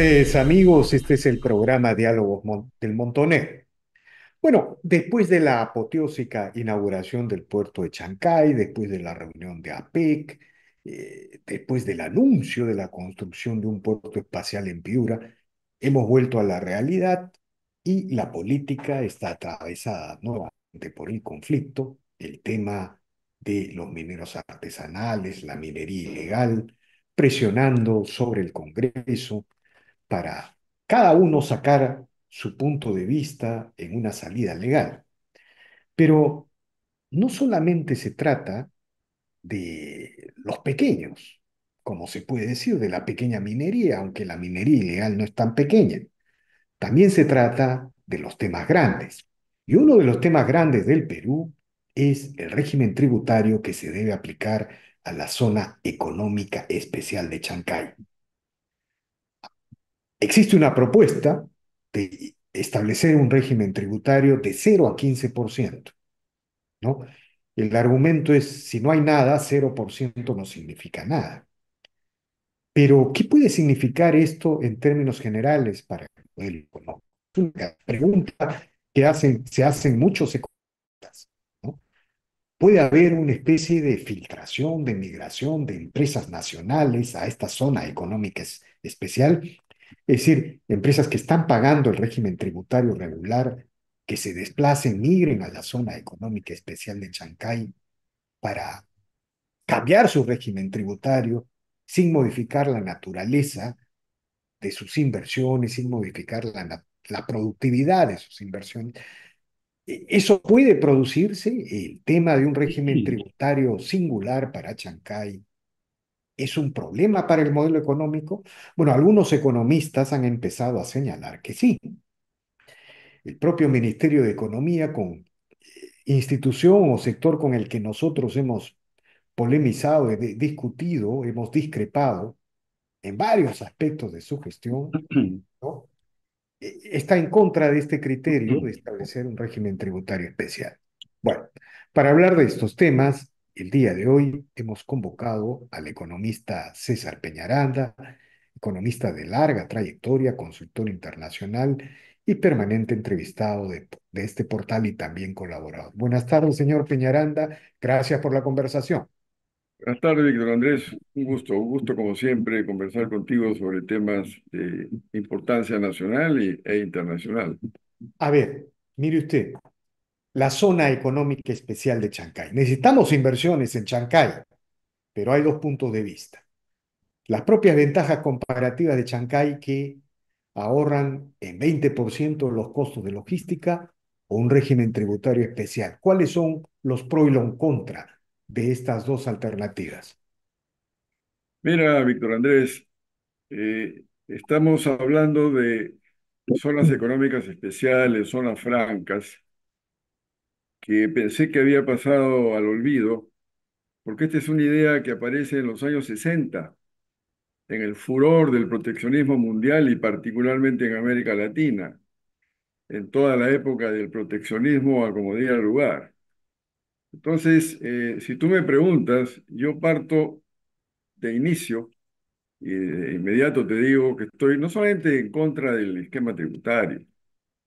Pues, amigos. Este es el programa Diálogos del Montonet. Bueno, después de la apoteósica inauguración del puerto de Chancay, después de la reunión de APEC, eh, después del anuncio de la construcción de un puerto espacial en Piura, hemos vuelto a la realidad y la política está atravesada nuevamente por el conflicto, el tema de los mineros artesanales, la minería ilegal, presionando sobre el Congreso, para cada uno sacar su punto de vista en una salida legal. Pero no solamente se trata de los pequeños, como se puede decir, de la pequeña minería, aunque la minería ilegal no es tan pequeña. También se trata de los temas grandes. Y uno de los temas grandes del Perú es el régimen tributario que se debe aplicar a la zona económica especial de Chancay. Existe una propuesta de establecer un régimen tributario de 0 a 15%. ¿no? El argumento es, si no hay nada, 0% no significa nada. Pero, ¿qué puede significar esto en términos generales para el modelo económico? Es una pregunta que hacen, se hacen muchos economistas. ¿Puede haber una especie de filtración, de migración de empresas nacionales a esta zona económica especial? Es decir, empresas que están pagando el régimen tributario regular, que se desplacen, migren a la zona económica especial de Chancay para cambiar su régimen tributario sin modificar la naturaleza de sus inversiones, sin modificar la, la productividad de sus inversiones. E, eso puede producirse, el tema de un régimen tributario singular para Chancay, ¿Es un problema para el modelo económico? Bueno, algunos economistas han empezado a señalar que sí. El propio Ministerio de Economía, con eh, institución o sector con el que nosotros hemos polemizado, discutido, hemos discrepado en varios aspectos de su gestión, e, está en contra de este criterio de establecer un régimen tributario especial. Bueno, para hablar de estos temas, el día de hoy hemos convocado al economista César Peñaranda, economista de larga trayectoria, consultor internacional y permanente entrevistado de, este portal y también colaborador. Buenas tardes, señor Peñaranda. Gracias por la conversación. Buenas tardes, Víctor Andrés. Un gusto, un gusto como siempre conversar contigo sobre temas de importancia nacional e internacional. A ver, mire usted, la zona económica especial de Chancay. Necesitamos inversiones en Chancay, pero hay dos puntos de vista. Las propias ventajas comparativas de Chancay que ahorran en 20% los costos de logística o un régimen tributario especial. ¿Cuáles son los pro y los contra de estas dos alternativas? Mira, Víctor Andrés, eh, estamos hablando de zonas económicas especiales, zonas francas, que pensé que había pasado al olvido, porque esta es una idea que aparece en los años 60, en el furor del proteccionismo mundial y particularmente en América Latina, en toda la época del proteccionismo a como lugar. Entonces, eh, si tú me preguntas, yo parto de inicio y de inmediato te digo que estoy no solamente en contra del esquema tributario,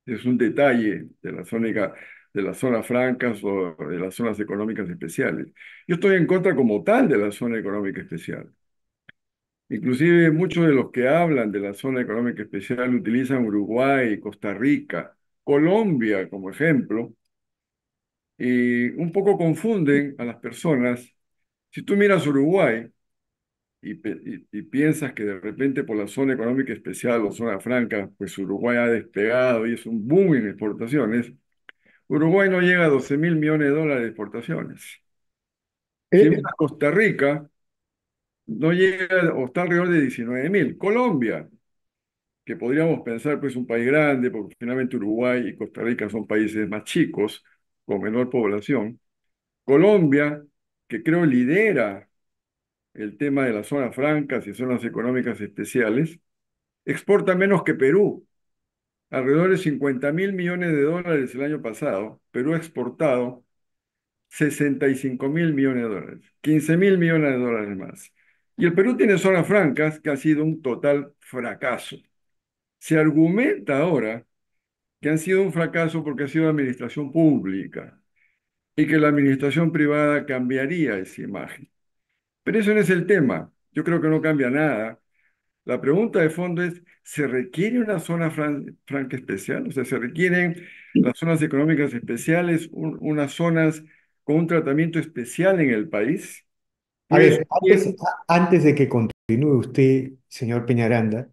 es un detalle de la zona de las zonas francas o de las zonas económicas especiales. Yo estoy en contra como tal de la zona económica especial. Inclusive muchos de los que hablan de la zona económica especial utilizan Uruguay, Costa Rica, Colombia como ejemplo, y un poco confunden a las personas. Si tú miras Uruguay y, piensas que de repente por la zona económica especial o zona franca, pues Uruguay ha despegado y es un boom en exportaciones, Uruguay no llega a 12 mil millones de dólares de exportaciones. Eh, eh. Costa Rica no llega o está alrededor de 19 mil. Colombia, que podríamos pensar pues un país grande, porque finalmente Uruguay y Costa Rica son países más chicos, con menor población. Colombia, que creo lidera el tema de las zonas francas y zonas económicas especiales, exporta menos que Perú, alrededor de 50 mil millones de dólares el año pasado, Perú ha exportado 65 mil millones de dólares, 15 mil millones de dólares más. Y el Perú tiene zonas francas que ha sido un total fracaso. Se argumenta ahora que han sido un fracaso porque ha sido administración pública y que la administración privada cambiaría esa imagen. Pero eso no es el tema. Yo creo que no cambia nada la pregunta de fondo es, ¿se requiere una zona franca especial? O sea, ¿se requieren las zonas económicas especiales, unas zonas con un tratamiento especial en el país? A ver, pues, antes, antes, de que continúe usted, señor Peñaranda, un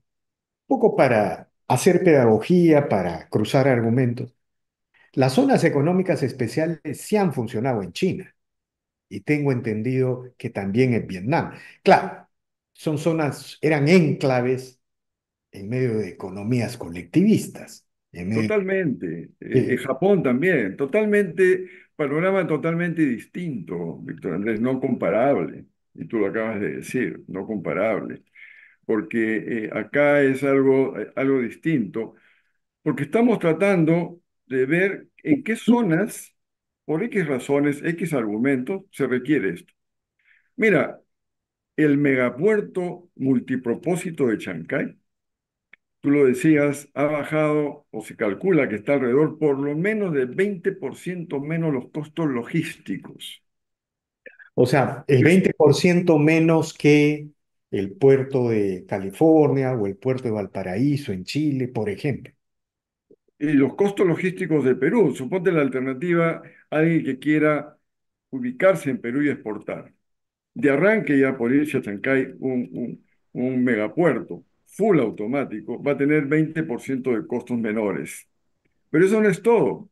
poco para hacer pedagogía, para cruzar argumentos, las zonas económicas especiales sí han funcionado en China y tengo entendido que también en Vietnam. Claro, son zonas, eran enclaves en medio de economías colectivistas. Totalmente. Eh, en Japón también, totalmente, panorama totalmente distinto, Víctor Andrés, no comparable, y tú lo acabas de decir, no comparable, porque eh, acá es algo, eh, algo distinto, porque estamos tratando de ver en qué zonas, por X razones, X argumentos, se requiere esto. Mira, el megapuerto multipropósito de Chancay, tú lo decías, ha bajado o se calcula que está alrededor por lo menos del 20% menos los costos logísticos. O sea, el 20% menos que el puerto de California o el puerto de Valparaíso en Chile, por ejemplo. Y los costos logísticos de Perú, suponte la alternativa, alguien que quiera ubicarse en Perú y exportar de arranque ya por irse Chachancay un, un, megapuerto full automático, va a tener 20% de costos menores. Pero eso no es todo.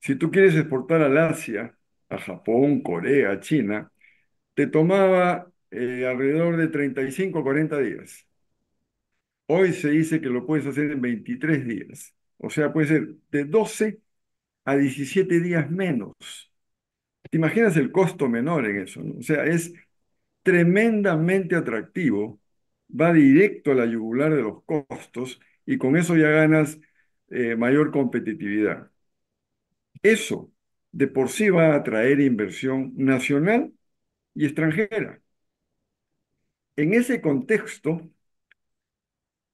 Si tú quieres exportar al Asia, a Japón, Corea, China, te tomaba eh, alrededor de 35 o 40 días. Hoy se dice que lo puedes hacer en 23 días. O sea, puede ser de 12 a 17 días menos te imaginas el costo menor en eso, O sea, es tremendamente atractivo, va directo a la yugular de los costos y con eso ya ganas eh, mayor competitividad. Eso de por sí va a atraer inversión nacional y extranjera. En ese contexto,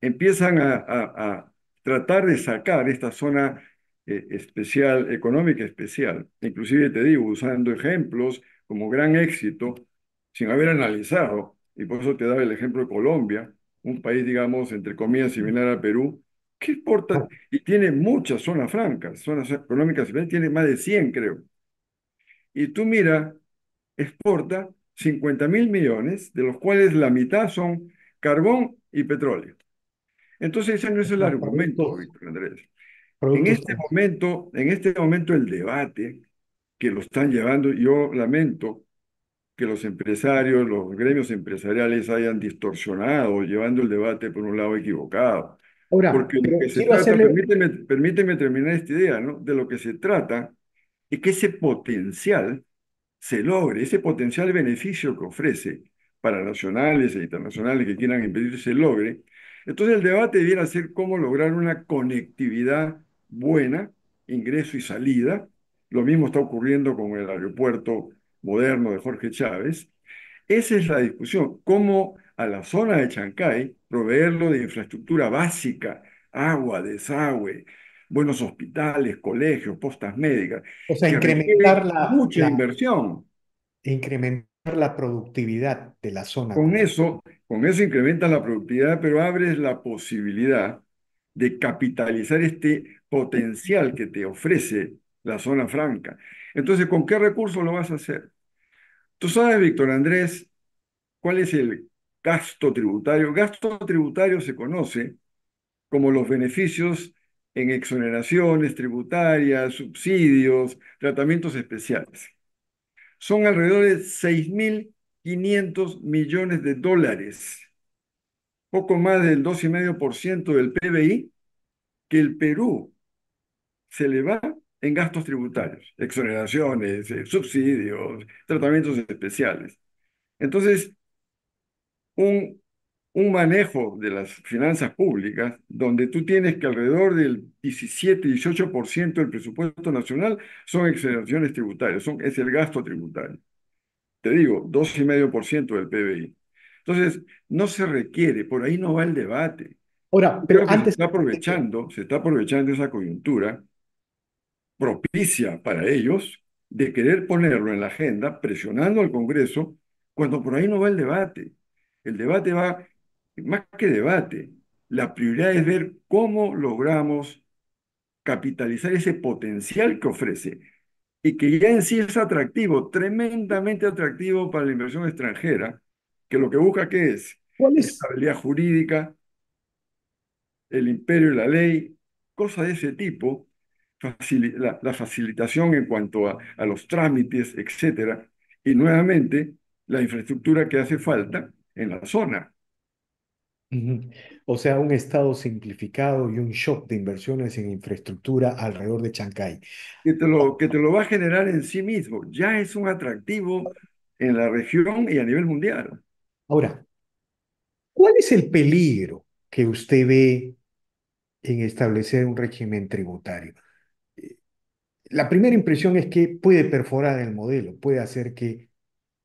empiezan a, a tratar de sacar esta zona e, especial, económica especial. Inclusive te digo, usando ejemplos como gran éxito, sin haber analizado, y por eso te daba el ejemplo de Colombia, un país, digamos, entre comillas, similar a Perú, que exporta ah. Y tiene muchas zonas francas, zonas económicas, tiene más de 100, creo. Y tú mira, exporta 50 mil millones, de los cuales la mitad son carbón y petróleo. Entonces ese no es el argumento, Andrés. En este momento, en este momento el debate que lo están llevando, yo lamento que los empresarios, los gremios empresariales hayan distorsionado, llevando el debate por un lado equivocado. Porque permíteme, terminar esta idea, ¿no? De lo que se trata es que ese potencial se logre, ese potencial beneficio que ofrece para nacionales e internacionales que quieran impedirse, se logre. Entonces el debate debiera ser cómo lograr una conectividad buena, ingreso y salida. Lo mismo está ocurriendo con el aeropuerto moderno de Jorge Chávez. Esa es la discusión, cómo a la zona de Chancay proveerlo de infraestructura básica, agua, desagüe, buenos hospitales, colegios, postas médicas. O sea, incrementar la... inversión. Incrementar la productividad de la zona. Con eso, con eso incrementas la productividad, pero abres la posibilidad de capitalizar este potencial que te ofrece la zona franca. Entonces, ¿con qué recursos lo vas a hacer? Tú sabes, Víctor Andrés, cuál es el gasto tributario. Gasto tributario se conoce como los beneficios en exoneraciones tributarias, subsidios, tratamientos especiales. Son alrededor de 6.500 millones de dólares poco más del 2,5% del PBI que el Perú se le va en gastos tributarios, exoneraciones, eh, subsidios, tratamientos especiales. Entonces, un, un manejo de las finanzas públicas donde tú tienes que alrededor del 17-18% del presupuesto nacional son exoneraciones tributarias, son, es el gasto tributario. Te digo, 2,5% del PBI. Entonces, no se requiere, por ahí no va el debate. Ahora, pero antes... Se está, aprovechando, se está aprovechando esa coyuntura propicia para ellos de querer ponerlo en la agenda, presionando al Congreso, cuando por ahí no va el debate. El debate va, más que debate, la prioridad es ver cómo logramos capitalizar ese potencial que ofrece y que ya en sí es atractivo, tremendamente atractivo para la inversión extranjera, que lo que busca ¿qué es? la Estabilidad jurídica, el imperio y la ley, cosas de ese tipo, la, facilitación en cuanto a, los trámites, etcétera, y nuevamente la infraestructura que hace falta en la zona. O sea, un estado simplificado y un shock de inversiones en infraestructura alrededor de Chancay. Que te lo, que te lo va a generar en sí mismo. Ya es un atractivo en la región y a nivel mundial. Ahora, ¿cuál es el peligro que usted ve en establecer un régimen tributario? Eh, la primera impresión es que puede perforar el modelo, puede hacer que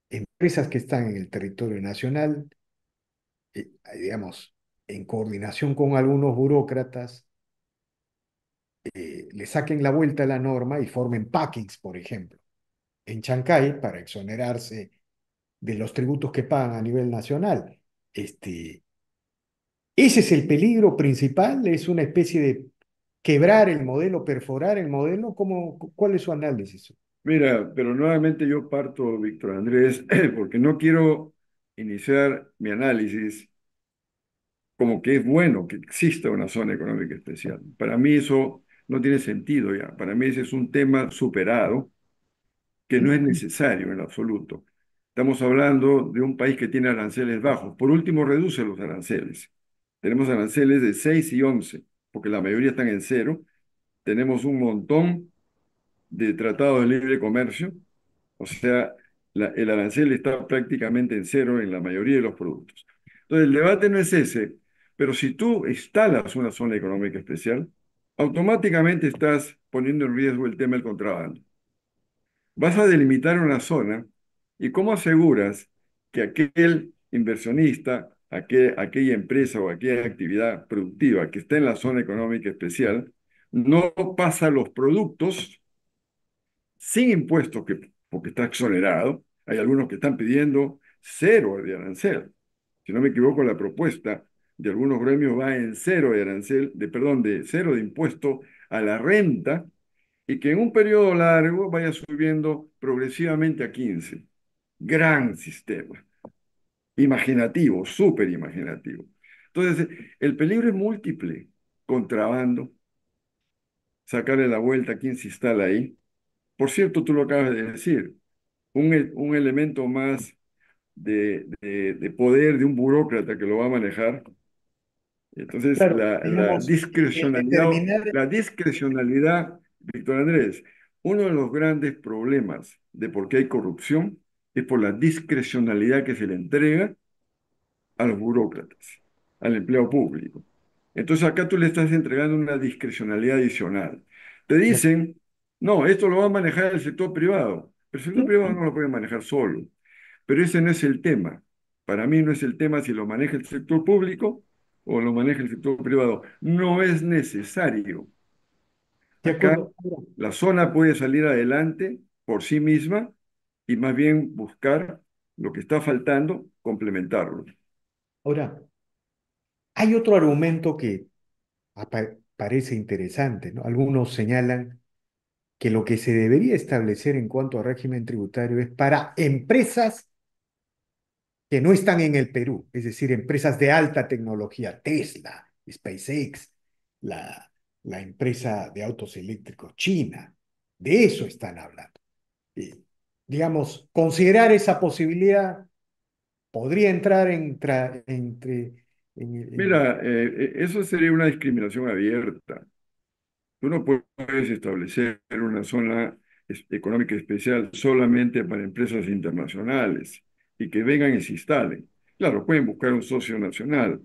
empresas que están en el territorio nacional, eh, digamos, en coordinación con algunos burócratas, eh, le saquen la vuelta a la norma y formen packings, por ejemplo, en Chancay para exonerarse de los tributos que pagan a nivel nacional. Este, ese es el peligro principal, es una especie de quebrar el modelo, perforar el modelo. ¿Cómo, ¿Cuál es su análisis? Mira, pero nuevamente yo parto, Víctor Andrés, porque no quiero iniciar mi análisis como que es bueno que exista una zona económica especial. Para mí eso no tiene sentido ya. Para mí ese es un tema superado que no es necesario en absoluto. Estamos hablando de un país que tiene aranceles bajos. Por último, reduce los aranceles. Tenemos aranceles de 6 y 11, porque la mayoría están en cero. Tenemos un montón de tratados de libre comercio. O sea, el arancel está prácticamente en cero en la mayoría de los productos. Entonces, el debate no es ese, pero si tú instalas una zona económica especial, automáticamente estás poniendo en riesgo el tema del contrabando. Vas a delimitar una zona ¿Y cómo aseguras que aquel inversionista, aquella empresa o aquella actividad productiva que está en la zona económica especial no pasa los productos sin impuestos, que, porque está exonerado? Hay algunos que están pidiendo cero de arancel. Si no me equivoco, la propuesta de algunos gremios va en cero de arancel, de, perdón, de cero de impuesto a la renta y que en un periodo largo vaya subiendo progresivamente a 15 gran sistema, imaginativo, súper imaginativo. Entonces, el peligro es múltiple, contrabando, sacarle la vuelta a quien se instala ahí. Por cierto, tú lo acabas de decir, un, e, un elemento más de, de, poder de un burócrata que lo va a manejar. Entonces, la, eh, discrecionalidad, la discrecionalidad, Víctor Andrés, uno de los grandes problemas de por qué hay corrupción es por la discrecionalidad que se le entrega a los burócratas, al empleo público. Entonces acá tú le estás entregando una discrecionalidad adicional. Te dicen, no, esto lo va a manejar el sector privado, pero el sector privado no lo puede manejar solo. Pero ese no es el tema. Para mí no es el tema si lo maneja el sector público o lo maneja el sector privado. No es necesario. Acá la zona puede salir adelante por sí misma y más bien buscar lo que está faltando, complementarlo. Ahora, hay otro argumento que parece interesante. ¿no? Algunos señalan que lo que se debería establecer en cuanto a régimen tributario es para empresas que no están en el Perú, es decir, empresas de alta tecnología, Tesla, SpaceX, la, la empresa de autos eléctricos china. De eso están hablando. Eh, digamos, considerar esa posibilidad podría entrar en entre... Mira, eh, eso sería una discriminación abierta. Tú no puedes establecer una zona económica especial solamente para empresas internacionales y que vengan y se instalen. Claro, pueden buscar un socio nacional.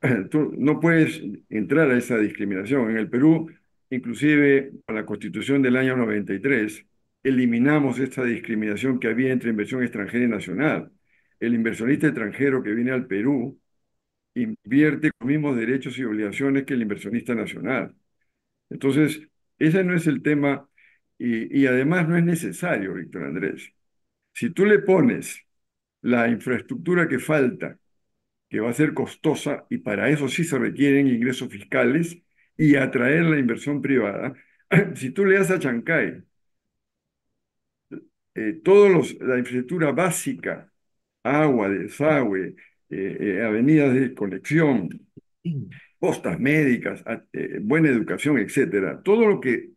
Tú no puedes entrar a esa discriminación. En el Perú, inclusive, con la constitución del año 93, eliminamos esta discriminación que había entre inversión extranjera y nacional. El inversionista extranjero que viene al Perú invierte con los mismos derechos y obligaciones que el inversionista nacional. Entonces, ese no es el tema y, y además no es necesario, Víctor Andrés. Si tú le pones la infraestructura que falta, que va a ser costosa y para eso sí se requieren ingresos fiscales y atraer la inversión privada, si tú le das a Chancay eh, toda la infraestructura básica, agua, desagüe, eh, eh, avenidas de conexión, postas médicas, eh, buena educación, etcétera, todo lo que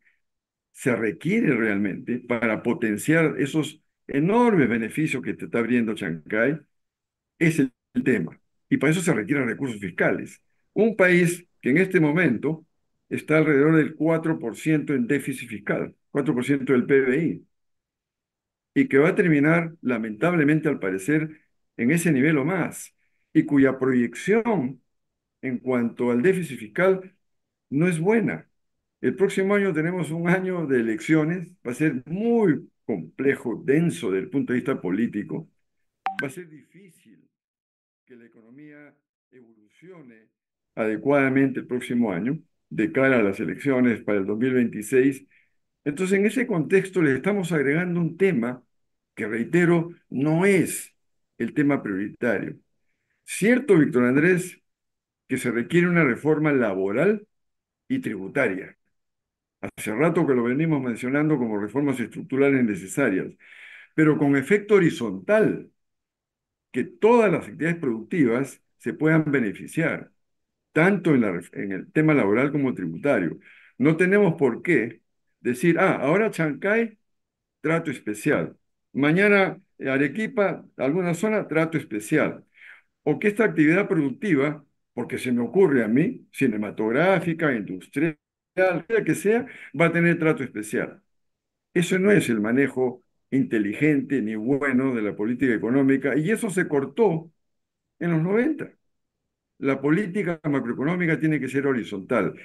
se requiere realmente para potenciar esos enormes beneficios que te está abriendo Shanghai es el, el tema. Y para eso se requieren recursos fiscales. Un país que en este momento está alrededor del 4% en déficit fiscal, 4% del PBI y que va a terminar, lamentablemente al parecer, en ese nivel o más, y cuya proyección en cuanto al déficit fiscal no es buena. El próximo año tenemos un año de elecciones, va a ser muy complejo, denso desde el punto de vista político, va a ser difícil que la economía evolucione adecuadamente el próximo año de cara a las elecciones para el 2026 entonces, en ese contexto le estamos agregando un tema que, reitero, no es el tema prioritario. Cierto, Víctor Andrés, que se requiere una reforma laboral y tributaria. Hace rato que lo venimos mencionando como reformas estructurales necesarias, pero con efecto horizontal, que todas las actividades productivas se puedan beneficiar, tanto en el tema laboral como tributario. No tenemos por qué decir, ah, ahora Chancay, trato especial. Mañana eh, Arequipa, alguna zona, trato especial. O que esta actividad productiva, porque se me ocurre a mí, cinematográfica, industrial, que sea, va a tener trato especial. Eso no es el manejo inteligente ni bueno de la política económica y eso se cortó en los 90. La política macroeconómica tiene que ser horizontal,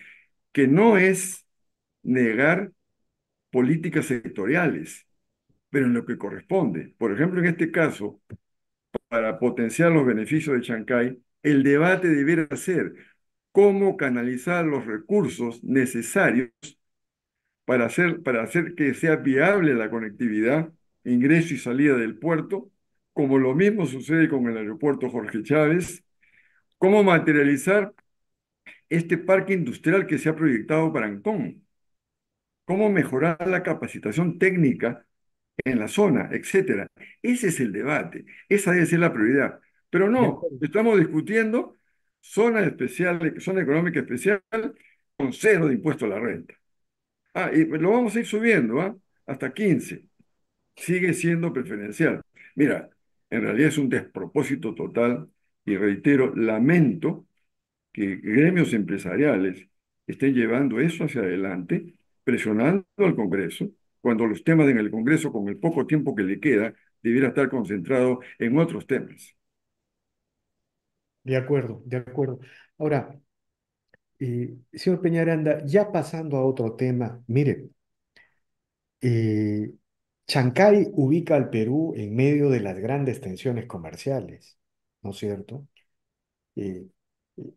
que no es negar políticas sectoriales, pero en lo que corresponde. Por ejemplo, en este caso, para potenciar los beneficios de Chancay, el debate debiera ser cómo canalizar los recursos necesarios para hacer, para hacer que sea viable la conectividad, ingreso y salida del puerto, como lo mismo sucede con el aeropuerto Jorge Chávez, cómo materializar este parque industrial que se ha proyectado para Ancón, cómo mejorar la capacitación técnica en la zona, etcétera. Ese es el debate, esa debe ser la prioridad. Pero no, estamos discutiendo zona especial, zona económica especial con cero de impuesto a la renta. Ah, y lo vamos a ir subiendo, ¿ah? Hasta 15. Sigue siendo preferencial. Mira, en realidad es un despropósito total y reitero, lamento que gremios empresariales estén llevando eso hacia adelante presionando al Congreso, cuando los temas en el Congreso, con el poco tiempo que le queda, debiera estar concentrado en otros temas. De acuerdo, de acuerdo. Ahora, eh, señor Peñaranda, ya pasando a otro tema, mire, eh, Chancay ubica al Perú en medio de las grandes tensiones comerciales, ¿no es cierto? Eh,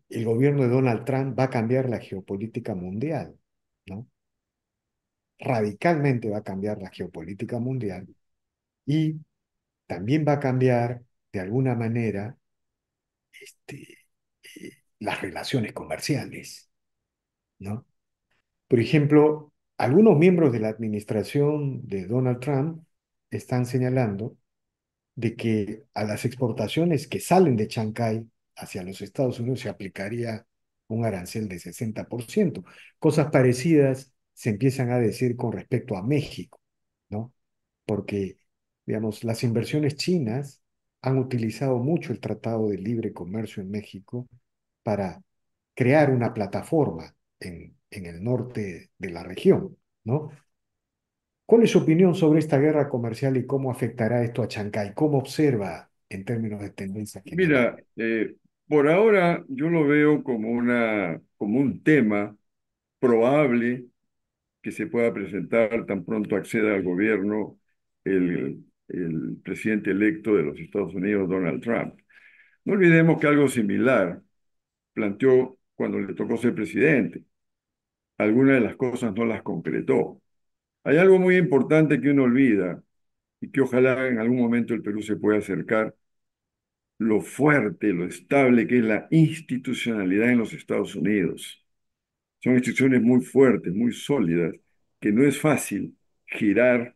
el gobierno de Donald Trump va a cambiar la geopolítica mundial, ¿no? radicalmente va a cambiar la geopolítica mundial y también va a cambiar de alguna manera este, eh, las relaciones comerciales. ¿no? Por ejemplo, algunos miembros de la administración de Donald Trump están señalando de que a las exportaciones que salen de Chancay hacia los Estados Unidos se aplicaría un arancel de 60%, cosas parecidas se empiezan a decir con respecto a México, ¿no? Porque, digamos, las inversiones chinas han utilizado mucho el Tratado de Libre Comercio en México para crear una plataforma en, en el norte de la región, ¿no? ¿Cuál es su opinión sobre esta guerra comercial y cómo afectará esto a Chancay? ¿Cómo observa en términos de tendencia? Mira, eh, por ahora yo lo veo como, una, como un tema probable que se pueda presentar tan pronto acceda al gobierno el, presidente electo de los Estados Unidos, Donald Trump. No olvidemos que algo similar planteó cuando le tocó ser presidente. Algunas de las cosas no las concretó. Hay algo muy importante que uno olvida y que ojalá en algún momento el Perú se pueda acercar, lo fuerte, lo estable que es la institucionalidad en los Estados Unidos. Son instituciones muy fuertes, muy sólidas, que no es fácil girar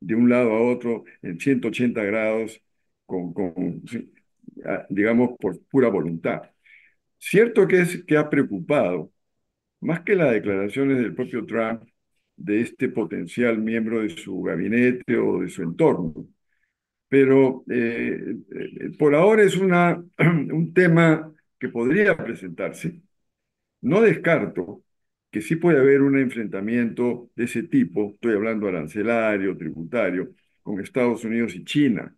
de un lado a otro en 180 grados, con, digamos, por pura voluntad. Cierto que, es, que ha preocupado, más que las declaraciones del propio Trump, de este potencial miembro de su gabinete o de su entorno. Pero eh, eh, por ahora es una, un tema que podría presentarse no descarto que sí puede haber un enfrentamiento de ese tipo, estoy hablando arancelario, tributario, con Estados Unidos y China,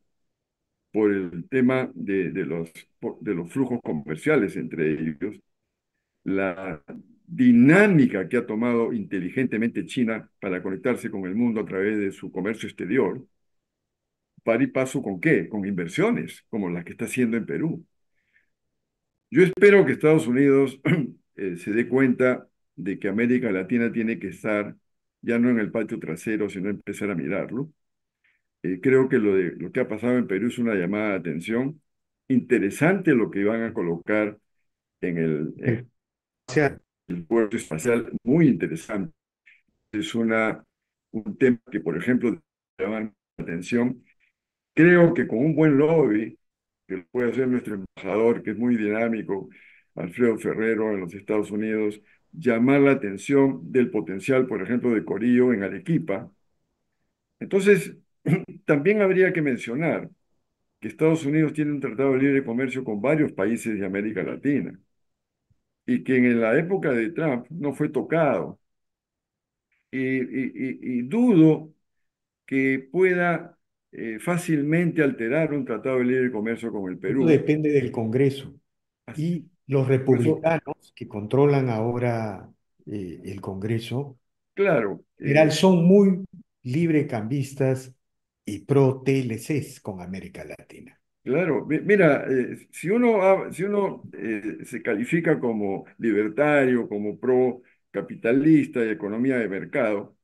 por el tema de, los, flujos comerciales entre ellos, la dinámica que ha tomado inteligentemente China para conectarse con el mundo a través de su comercio exterior, par y paso con qué? Con inversiones, como las que está haciendo en Perú. Yo espero que Estados Unidos Eh, se dé cuenta de que América Latina tiene que estar ya no en el patio trasero, sino empezar a mirarlo. Eh, creo que lo, de, lo que ha pasado en Perú es una llamada de atención. Interesante lo que van a colocar en el, puerto espacial, muy interesante. Es una, un tema que, por ejemplo, llama la atención. Creo que con un buen lobby que puede hacer nuestro embajador, que es muy dinámico, Alfredo Ferrero en los Estados Unidos, llamar la atención del potencial, por ejemplo, de Corillo en Arequipa. Entonces, también habría que mencionar que Estados Unidos tiene un tratado de libre comercio con varios países de América Latina y que en la época de Trump no fue tocado. Y, dudo que pueda eh, fácilmente alterar un tratado de libre comercio con el Perú. depende del Congreso. y los republicanos que controlan ahora eh, el Congreso, claro, eh, son muy librecambistas y pro TLCs con América Latina. Claro, mira, eh, si uno, si uno se califica como libertario, como pro capitalista y economía de mercado,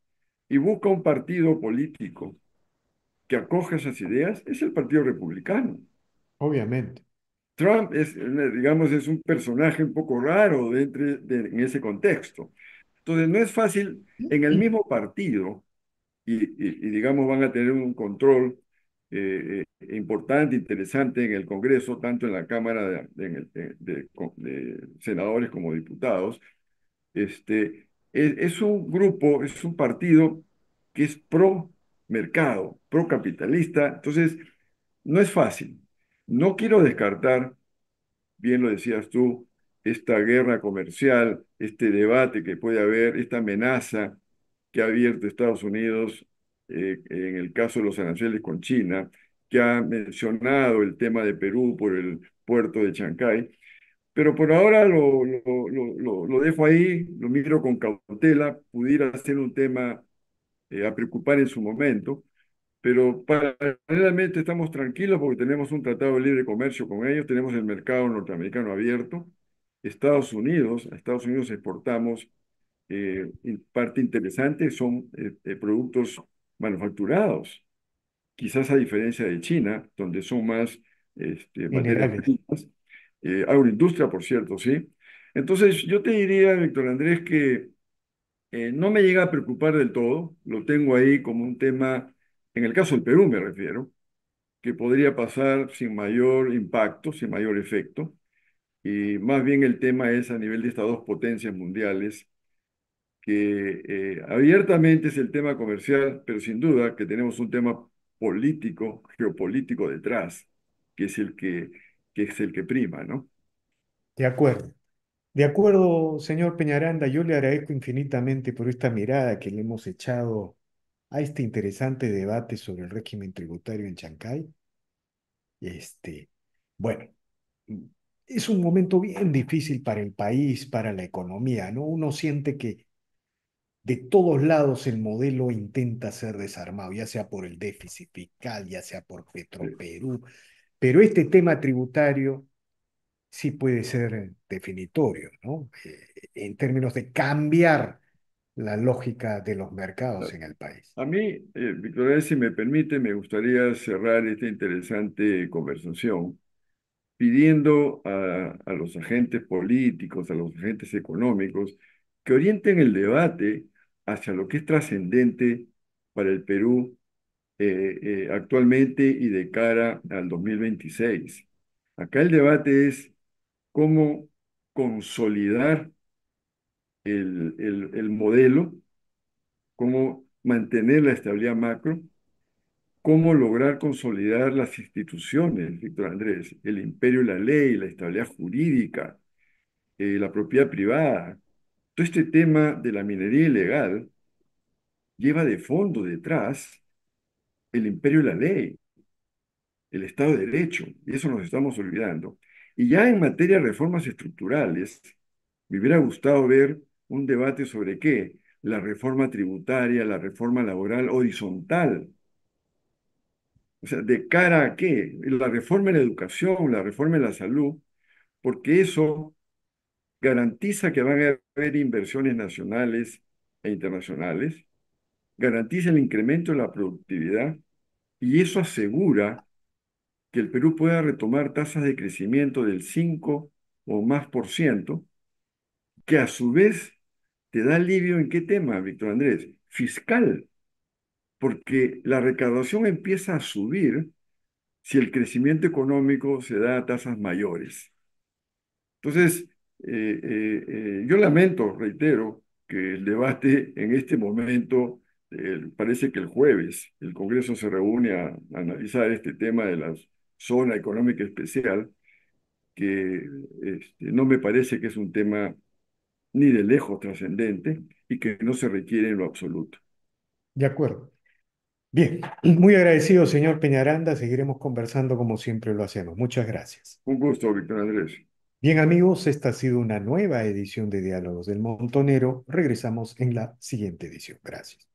y busca un partido político que acoge esas ideas, es el Partido Republicano. Obviamente. Trump es, eh, digamos, es un personaje un poco raro dentro de, en ese contexto. Entonces, no es fácil en el mismo partido, y, digamos, van a tener un control eh, eh, importante, interesante en el Congreso, tanto en la Cámara de, de, Senadores como diputados. Este, es, un grupo, es un partido que es pro mercado, pro capitalista, entonces no es fácil. No quiero descartar, bien lo decías tú, esta guerra comercial, este debate que puede haber, esta amenaza que ha abierto Estados Unidos eh, en el caso de los aranceles con China, que ha mencionado el tema de Perú por el puerto de Chancay. Pero por ahora lo, lo, dejo ahí, lo miro con cautela, pudiera ser un tema eh, a preocupar en su momento, pero paralelamente estamos tranquilos porque tenemos un tratado de libre comercio con ellos, tenemos el mercado norteamericano abierto, Estados Unidos, a Estados Unidos exportamos eh, parte interesante son eh, eh, productos manufacturados, quizás a diferencia de China, donde son más este, materias primas, agroindustria, por cierto, ¿sí? Entonces, yo te diría, Víctor Andrés, que no me llega a preocupar del todo, lo tengo ahí como un tema en el caso del Perú me refiero, que podría pasar sin mayor impacto, sin mayor efecto, y más bien el tema es a nivel de estas dos potencias mundiales, que eh, abiertamente es el tema comercial, pero sin duda que tenemos un tema político, geopolítico detrás, que es el que, que, es el que prima, ¿no? De acuerdo. De acuerdo, señor Peñaranda, yo le agradezco infinitamente por esta mirada que le hemos echado a este interesante debate sobre el régimen tributario en Chancay. Este, bueno, es un momento bien difícil para el país, para la economía, ¿no? Uno siente que de todos lados el modelo intenta ser desarmado, ya sea por el déficit fiscal, ya sea por Petroperú, pero este tema tributario sí puede ser definitorio, ¿no? Eh, en términos de cambiar la lógica de los mercados en el país. A mí, eh, Victoria, si me permite, me gustaría cerrar esta interesante conversación pidiendo a, los agentes políticos, a los agentes económicos, que orienten el debate hacia lo que es trascendente para el Perú eh, eh, actualmente y de cara al 2026. Acá el debate es cómo consolidar el, modelo, cómo mantener la estabilidad macro, cómo lograr consolidar las instituciones, Víctor Andrés, el imperio de la ley, la estabilidad jurídica, eh, la propiedad privada. Todo este tema de la minería ilegal lleva de fondo detrás el imperio de la ley, el Estado de Derecho, y eso nos estamos olvidando. Y ya en materia de reformas estructurales, me hubiera gustado ver un debate sobre qué, la reforma tributaria, la reforma laboral horizontal. O sea, ¿de cara a qué? La reforma en la educación, la reforma en la salud, porque eso garantiza que van a haber inversiones nacionales e internacionales, garantiza el incremento de la productividad y eso asegura que el Perú pueda retomar tasas de crecimiento del 5 o más por ciento, que a su vez te da alivio en qué tema, Víctor Andrés? Fiscal, porque la recaudación empieza a subir si el crecimiento económico se da a tasas mayores. Entonces, eh, eh, eh, yo lamento, reitero, que el debate en este momento, parece que el jueves, el Congreso se reúne a, analizar este tema de la zona económica especial, que este, no me parece que es un tema ni de lejos trascendente y que no se requiere en lo absoluto. De acuerdo. Bien, muy agradecido, señor Peñaranda. Seguiremos conversando como siempre lo hacemos. Muchas gracias. Un gusto, Víctor Andrés. Bien, amigos, esta ha sido una nueva edición de Diálogos del Montonero. Regresamos en la siguiente edición. Gracias.